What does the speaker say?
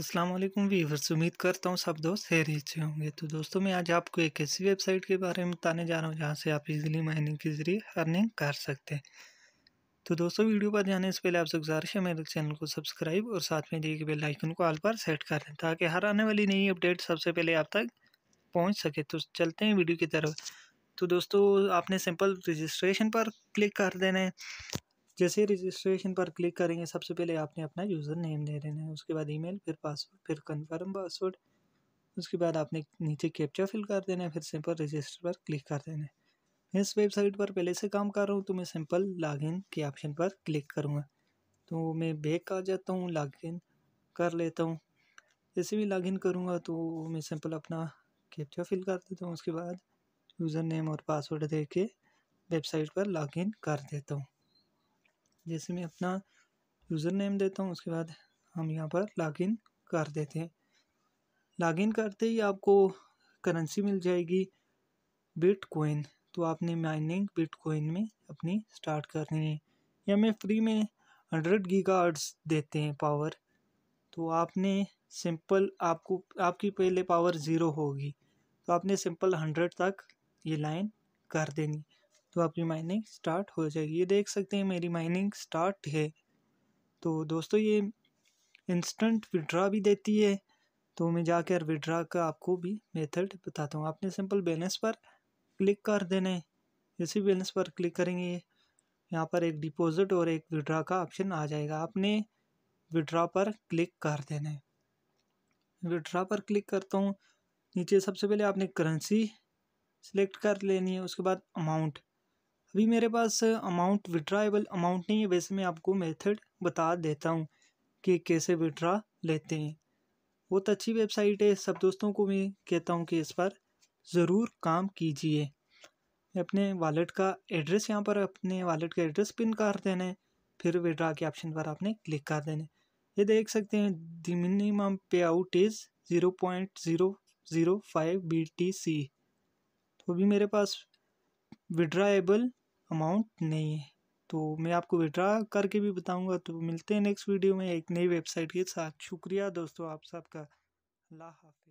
अस्सलाम वालेकुम वीवर्स उम्मीद करता हूँ सब दोस्त खैरियत से होंगे तो दोस्तों मैं आज आपको एक ऐसी वेबसाइट के बारे में बताने जा रहा हूँ जहाँ से आप इजीली माइनिंग के ज़रिए अर्निंग कर सकते हैं तो दोस्तों वीडियो पर जाने से पहले आपसे गुजारिश है मेरे चैनल को सब्सक्राइब और साथ में दिए गए बेल आइकन को आल पर सेट कर दें ताकि हर आने वाली नई अपडेट सबसे पहले आप तक पहुँच सके तो चलते हैं वीडियो की तरफ तो दोस्तों आपने सिंपल रजिस्ट्रेशन पर क्लिक कर देना है जैसे रजिस्ट्रेशन पर क्लिक करेंगे सबसे पहले आपने अपना यूज़र नेम दे देना है उसके बाद ईमेल फिर पासवर्ड फिर कन्फर्म पासवर्ड उसके बाद आपने नीचे कैप्चा फिल कर देना है फिर सिंपल रजिस्टर पर क्लिक कर देना है मैं इस वेबसाइट पर पहले से काम कर रहा हूँ तो मैं सिंपल लॉगिन के ऑप्शन पर क्लिक करूँगा तो मैं बैक आ जाता हूँ लॉगिन कर लेता हूँ जैसे भी लॉगिन करूँगा तो मैं सिंपल अपना कैप्चा फिल कर देता हूँ उसके बाद यूज़र नेम और पासवर्ड दे के वेबसाइट पर लॉगिन कर देता हूँ जैसे मैं अपना यूज़र नेम देता हूँ उसके बाद हम यहाँ पर लॉगिन कर देते हैं लॉगिन करते ही आपको करेंसी मिल जाएगी बिट कोइन तो आपने माइनिंग बिट कोइन में अपनी स्टार्ट करनी है या मैं फ्री में हंड्रेड गीगा देते हैं पावर तो आपने सिंपल आपको आपकी पहले पावर ज़ीरो होगी तो आपने सिंपल हंड्रेड तक ये लाइन कर देनी तो आपकी माइनिंग स्टार्ट हो जाएगी ये देख सकते हैं मेरी माइनिंग स्टार्ट है तो दोस्तों ये इंस्टेंट विड्रा भी देती है तो मैं जाकर विड्रा का आपको भी मेथड बताता हूँ आपने सिंपल बैलेंस पर क्लिक कर देना है इसी बैलेंस पर क्लिक करेंगे यहाँ पर एक डिपॉजिट और एक विड्रा का ऑप्शन आ जाएगा आपने विड्रा पर क्लिक कर देना है विड्रा पर क्लिक करता हूँ नीचे सबसे पहले आपने करेंसी सिलेक्ट कर लेनी है उसके बाद अमाउंट अभी मेरे पास अमाउंट विड्राएबल अमाउंट नहीं है वैसे मैं आपको मेथड बता देता हूँ कि कैसे विड्रा लेते हैं बहुत अच्छी वेबसाइट है सब दोस्तों को मैं कहता हूँ कि इस पर ज़रूर काम कीजिए अपने वॉलेट का एड्रेस यहाँ पर अपने वॉलेट का एड्रेस पिन कर देना है फिर विड्रा के ऑप्शन पर आपने क्लिक कर देना है ये देख सकते हैं the minimum payout is zero point zero zero five B T C तो भी मेरे पास विड्राएबल अमाउंट नहीं है तो मैं आपको विड्रा करके भी बताऊंगा तो मिलते हैं नेक्स्ट वीडियो में एक नई वेबसाइट के साथ शुक्रिया दोस्तों आप सबका अल्लाह हाफि